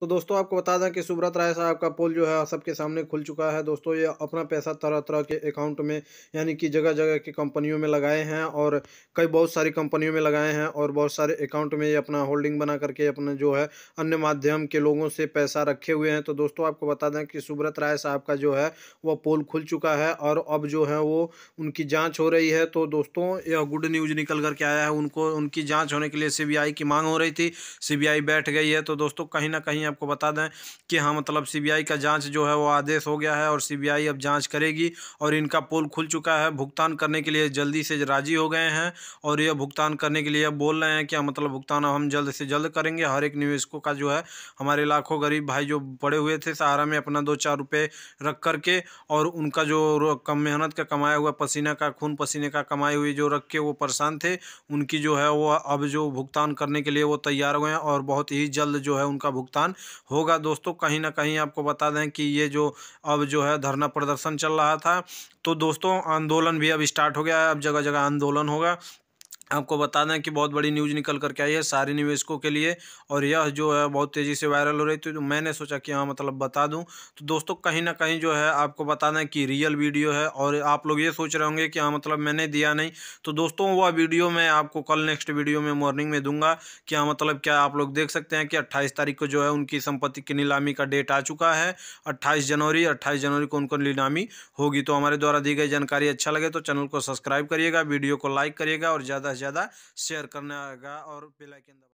तो दोस्तों आपको बता दें कि सुब्रत राय साहब का पोल जो है सबके सामने खुल चुका है दोस्तों ये अपना पैसा तरह तरह के अकाउंट में यानी कि जगह जगह की कंपनियों में लगाए हैं और कई बहुत सारी कंपनियों में लगाए हैं और बहुत सारे अकाउंट में ये अपना होल्डिंग बना करके अपना जो है अन्य माध्यम के लोगों से पैसा रखे हुए हैं तो दोस्तों आपको बता दें कि सुब्रत राय साहब का जो है वह पोल खुल चुका है और अब जो है वो उनकी जाँच हो रही है तो दोस्तों यह गुड न्यूज़ निकल करके आया है उनको उनकी जाँच होने के लिए सी की मांग हो रही थी सी बैठ गई है तो दोस्तों कहीं ना कहीं आपको बता दें कि हाँ मतलब सीबीआई का जांच जो है वो आदेश हो गया है और सीबीआई अब जांच करेगी और इनका पोल खुल चुका है भुगतान करने के लिए जल्दी से राज़ी हो गए हैं और ये भुगतान करने के लिए अब बोल रहे हैं कि हाँ, मतलब भुगतान हम जल्द से जल्द करेंगे हर एक निवेशकों का जो है हमारे लाखों गरीब भाई जो पड़े हुए थे सहारा में अपना दो चार रुपये रख करके और उनका जो कम मेहनत का कमाया हुआ पसीना का खून पसीने का कमाई हुई जो रख के वो परेशान थे उनकी जो है वो अब जो भुगतान करने के लिए वो तैयार हुए हैं और बहुत ही जल्द जो है उनका भुगतान होगा दोस्तों कहीं ना कहीं आपको बता दें कि ये जो अब जो है धरना प्रदर्शन चल रहा था तो दोस्तों आंदोलन भी अब स्टार्ट हो गया है अब जगह जगह आंदोलन होगा आपको बता दें कि बहुत बड़ी न्यूज़ निकल कर के आई है सारे निवेशकों के लिए और यह जो है बहुत तेज़ी से वायरल हो रही थी तो मैंने सोचा कि हाँ मतलब बता दूं तो दोस्तों कहीं ना कहीं जो है आपको बता दें कि रियल वीडियो है और आप लोग ये सोच रहे होंगे कि हाँ मतलब मैंने दिया नहीं तो दोस्तों वह वीडियो मैं आपको कल नेक्स्ट वीडियो में मॉर्निंग में दूंगा कि हाँ मतलब क्या आप लोग देख सकते हैं कि अट्ठाईस तारीख को जो है उनकी संपत्ति की नीलामी का डेट आ चुका है अट्ठाईस जनवरी अट्ठाईस जनवरी को उनको नीलामी होगी तो हमारे द्वारा दी गई जानकारी अच्छा लगे तो चैनल को सब्सक्राइब करिएगा वीडियो को लाइक करिएगा और ज़्यादा ज़्यादा शेयर करना आएगा और बेलाइकन दबा